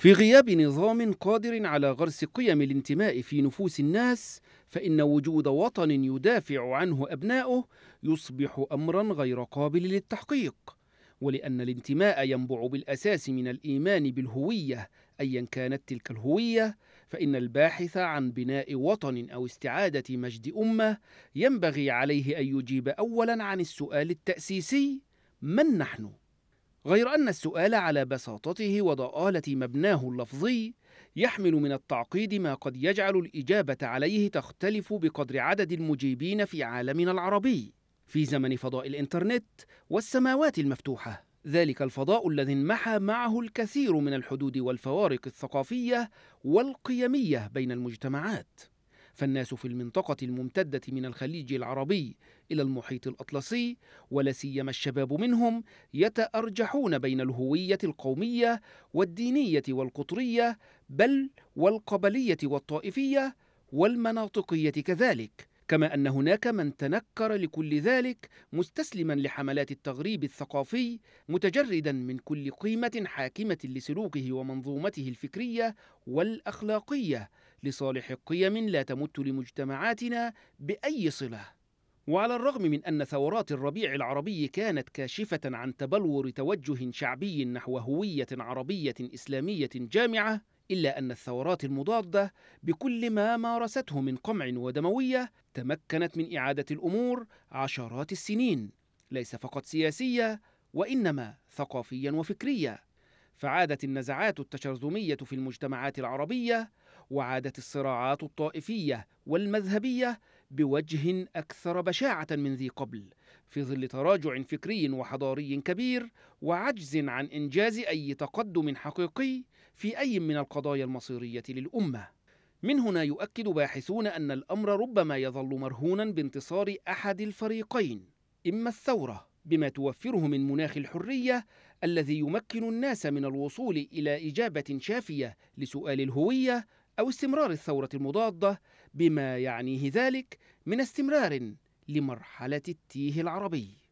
في غياب نظام قادر على غرس قيم الانتماء في نفوس الناس فإن وجود وطن يدافع عنه أبناؤه يصبح أمرا غير قابل للتحقيق ولأن الانتماء ينبع بالأساس من الإيمان بالهوية أيا كانت تلك الهوية فإن الباحث عن بناء وطن أو استعادة مجد أمة ينبغي عليه أن يجيب أولا عن السؤال التأسيسي من نحن؟ غير أن السؤال على بساطته وضآلة مبناه اللفظي يحمل من التعقيد ما قد يجعل الإجابة عليه تختلف بقدر عدد المجيبين في عالمنا العربي في زمن فضاء الإنترنت والسماوات المفتوحة ذلك الفضاء الذي انمحى معه الكثير من الحدود والفوارق الثقافية والقيمية بين المجتمعات فالناس في المنطقة الممتدة من الخليج العربي إلى المحيط الأطلسي ولا سيما الشباب منهم يتأرجحون بين الهوية القومية والدينية والقطرية بل والقبلية والطائفية والمناطقية كذلك كما ان هناك من تنكر لكل ذلك مستسلما لحملات التغريب الثقافي متجردا من كل قيمه حاكمه لسلوكه ومنظومته الفكريه والاخلاقيه لصالح قيم لا تمت لمجتمعاتنا بأي صلة وعلى الرغم من أن ثورات الربيع العربي كانت كاشفة عن تبلور توجه شعبي نحو هوية عربية إسلامية جامعة إلا أن الثورات المضادة بكل ما مارسته من قمع ودموية تمكنت من إعادة الأمور عشرات السنين ليس فقط سياسية وإنما ثقافيا وفكريا فعادت النزعات التشرذمية في المجتمعات العربية وعادت الصراعات الطائفية والمذهبية بوجه أكثر بشاعة من ذي قبل في ظل تراجع فكري وحضاري كبير وعجز عن إنجاز أي تقدم حقيقي في أي من القضايا المصيرية للأمة من هنا يؤكد باحثون أن الأمر ربما يظل مرهونا بانتصار أحد الفريقين إما الثورة بما توفره من مناخ الحرية الذي يمكن الناس من الوصول إلى إجابة شافية لسؤال الهوية أو استمرار الثورة المضادة بما يعنيه ذلك من استمرار لمرحلة التيه العربي